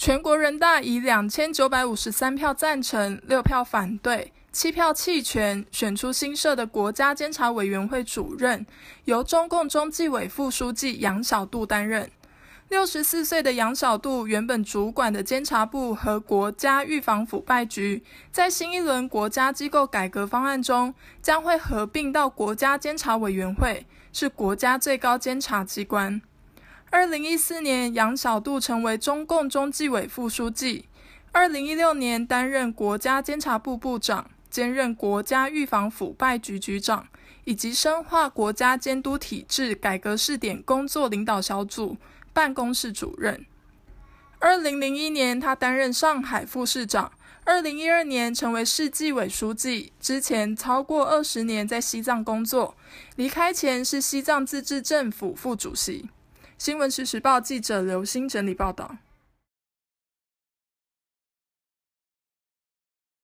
全国人大以两千九百五十三票赞成、六票反对、七票弃权，选出新设的国家监察委员会主任，由中共中纪委副书记杨小度担任。六十四岁的杨小度原本主管的监察部和国家预防腐败局，在新一轮国家机构改革方案中，将会合并到国家监察委员会，是国家最高监察机关。二零一四年，杨小度成为中共中纪委副书记。二零一六年，担任国家监察部部长，兼任国家预防腐败局局长，以及深化国家监督体制改革试点工作领导小组办公室主任。二零零一年，他担任上海副市长。二零一二年，成为市纪委书记。之前超过二十年在西藏工作，离开前是西藏自治政府副主席。新闻实时报记者刘鑫整理报道。